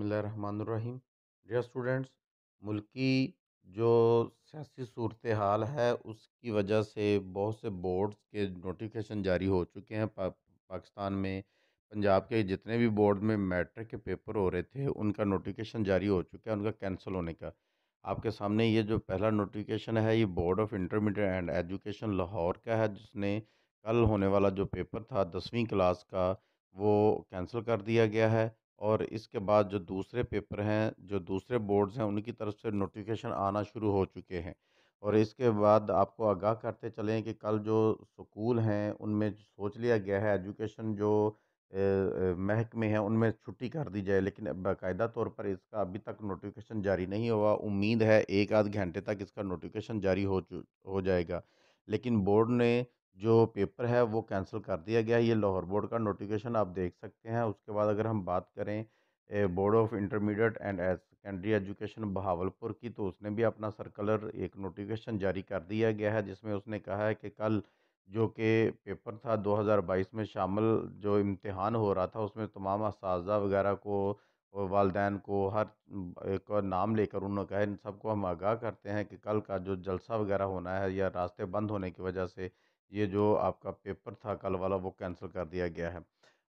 बसमीम dear students मुल्की जो सियासी सूरत हाल है उसकी वजह से बहुत से बोर्ड्स के नोटिफिकेशन जारी हो चुके हैं पा, पाकिस्तान में पंजाब के जितने भी बोर्ड में मैट्रिक के पेपर हो रहे थे उनका नोटिफिकेशन जारी हो चुका है उनका कैंसिल होने का आपके सामने ये जो पहला नोटिफिकेशन है ये board of intermediate and education Lahore का है जिसने कल होने वाला जो पेपर था दसवीं क्लास का वो कैंसिल कर दिया गया है और इसके बाद जो दूसरे पेपर हैं जो दूसरे बोर्ड्स हैं उनकी तरफ से नोटिफिकेशन आना शुरू हो चुके हैं और इसके बाद आपको आगाह करते चलें कि कल जो स्कूल हैं उनमें सोच लिया गया है एजुकेशन जो महकमे हैं उनमें छुट्टी कर दी जाए लेकिन बाकायदा तौर पर इसका अभी तक नोटिफिकेशन जारी नहीं हुआ उम्मीद है एक आध घंटे तक इसका नोटिफिकेशन जारी हो हो जाएगा लेकिन बोर्ड ने जो पेपर है वो कैंसिल कर दिया गया ये लाहौर बोर्ड का नोटिफिकेशन आप देख सकते हैं उसके बाद अगर हम बात करें board of intermediate and secondary education Bahawalpur की तो उसने भी अपना सर्कुलर एक नोटिफिकेशन जारी कर दिया गया है जिसमें उसने कहा है कि कल जो कि पेपर था 2022 में शामिल जो इम्तहान हो रहा था उसमें तमाम इस वगैरह को वालदेन को हर एक नाम लेकर उन्होंने कहा इन सबको हम आगाह करते हैं कि कल का जो जलसा वगैरह होना है या रास्ते बंद होने की वजह से ये जो आपका पेपर था कल वाला वो कैंसिल कर दिया गया है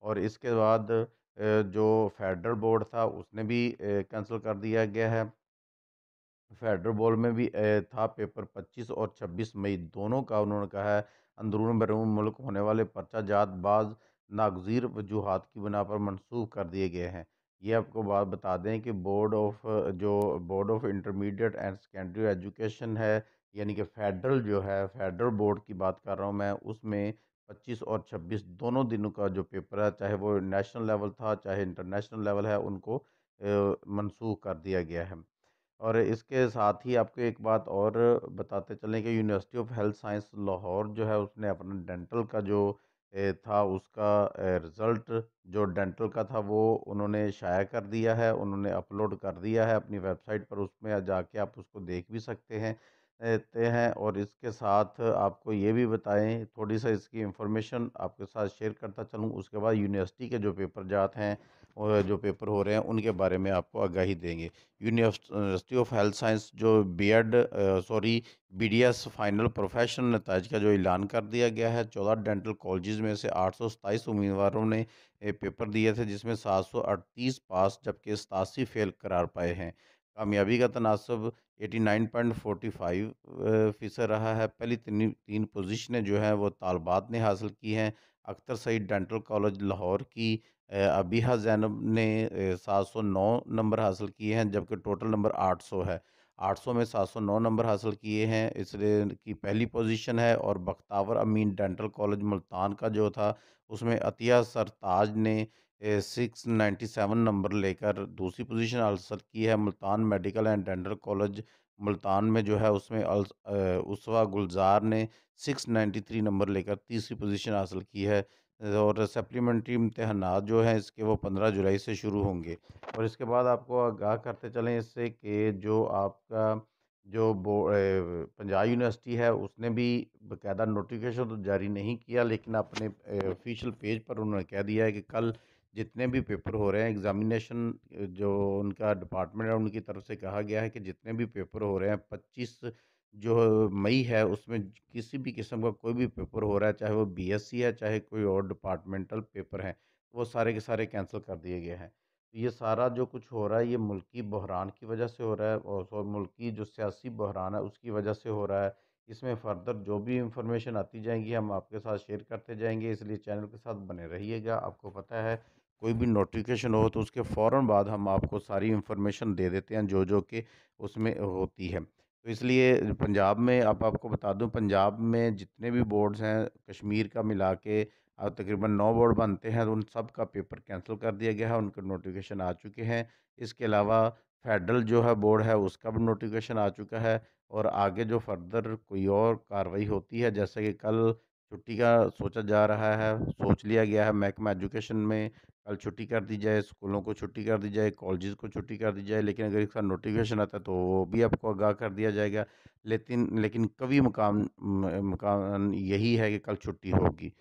और इसके बाद जो फेडरल बोर्ड था उसने भी कैंसिल कर दिया गया है फेडरल बोर्ड में भी था पेपर 25 और 26 मई दोनों का उन्होंने कहा है अंदरून बैरून मुल्क होने वाले पर्चा जात बाज नागजीर वजूहत की बिना पर मनसूख कर दिए गए हैं ये आपको बात बता दें कि बोर्ड ऑफ जो board of intermediate and secondary education है यानी कि फेडरल जो है फेडरल बोर्ड की बात कर रहा हूँ मैं उसमें पच्चीस और छब्बीस दोनों दिनों का जो पेपर है चाहे वो नेशनल लेवल था चाहे इंटरनेशनल लेवल है उनको मनसूख कर दिया गया है और इसके साथ ही आपको एक बात और बताते चलें कि university of health science Lahore जो है उसने अपना डेंटल का जो था उसका रिज़ल्ट जो डेंटल का था वो उन्होंने शाया कर दिया है उन्होंने अपलोड कर दिया है अपनी वेबसाइट पर उसमें जाके आप उसको देख भी सकते हैं देते हैं और इसके साथ आपको ये भी बताएं थोड़ी सा इसकी इंफॉर्मेशन आपके साथ शेयर करता चलूँ उसके बाद यूनिवर्सिटी के जो पेपर जात हैं और जो पेपर हो रहे हैं उनके बारे में आपको आगाही देंगे यूनिवर्सिटी ऑफ हेल्थ साइंस जो B Ed sorry B D S final professional नतज का जो ऐलान कर दिया गया है चौदह डेंटल कॉलेज में से आठ सौ सताईस उम्मीदवारों ने पेपर दिए थे जिसमें सात सौ अड़तीस पास जबकि सतासी फेल करार पाए हैं कामयाबी का तनासब 89.45 फ़ीसद रहा है पहली तीन तीन पोजिशनें जो हैं वो तालबात ने हासिल की हैं अख्तर सईद डेंटल कॉलेज लाहौर की अबीहा जैनब ने 709 नंबर हासिल किए हैं जबकि टोटल नंबर 800 है 800 में 709 नंबर हासिल किए हैं इसलिए की पहली पोजीशन है और बख्तावर अमीन डेंटल कॉलेज मुल्तान का जो था उसमें अतिया सरताज ने सिक्स नाइन्टी सेवन नंबर लेकर दूसरी पोजीशन हासिल की है Multan medical and dental college Multan में जो है उसमें उसवा गुलजार ने सिक्स नाइन्टी थ्री नंबर लेकर तीसरी पोजीशन हासिल की है और सप्लीमेंट्री इम्तहानात जो हैं इसके वो पंद्रह जुलाई से शुरू होंगे और इसके बाद आपको आगाह करते चलें इससे कि जो आपका जो पंजाब यूनिवर्सिटी है उसने भी बाकायदा नोटिफिकेशन तो जारी नहीं किया लेकिन अपने ऑफिशियल पेज पर उन्होंने कह दिया है कि कल जितने भी पेपर हो रहे हैं एग्ज़ामिनेशन जो उनका डिपार्टमेंट है उनकी तरफ से कहा गया है कि जितने भी पेपर हो रहे हैं पच्चीस जो मई है उसमें किसी भी किस्म का कोई भी पेपर हो रहा है चाहे वो बीएससी है चाहे कोई और डिपार्टमेंटल पेपर हैं वो सारे के सारे कैंसिल कर दिए गए हैं तो ये सारा जो कुछ हो रहा है ये मुल्की बहरान की वजह से हो रहा है और मुल्की जो सियासी बहरान है उसकी वजह से हो रहा है इसमें फर्दर जो भी इंफॉर्मेशन आती जाएंगी हम आपके साथ शेयर करते जाएंगे इसलिए चैनल के साथ बने रहिएगा आपको पता है कोई भी नोटिफिकेशन हो तो उसके फ़ौर बाद हम आपको सारी इन्फॉर्मेशन दे देते हैं जो जो कि उसमें होती है तो इसलिए पंजाब में आप आपको बता दूं पंजाब में जितने भी बोर्ड्स हैं कश्मीर का मिला के तकरीबन नौ बोर्ड बनते हैं तो उन सब का पेपर कैंसिल कर दिया गया है उनके नोटिफिकेशन आ चुके हैं इसके अलावा फेडरल जो है बोर्ड है उसका भी नोटिफिकेशन आ चुका है और आगे जो फर्दर कोई और कार्रवाई होती है जैसे कि कल छुट्टी का सोचा जा रहा है सोच लिया गया है महकमा एजुकेशन में कल छुट्टी कर दी जाए स्कूलों को छुट्टी कर दी जाए कॉलेज को छुट्टी कर दी जाए लेकिन अगर इसका नोटिफिकेशन आता है तो वो भी आपको आगाह कर दिया जाएगा लेकिन लेकिन कभी मकाम मकान यही है कि कल छुट्टी होगी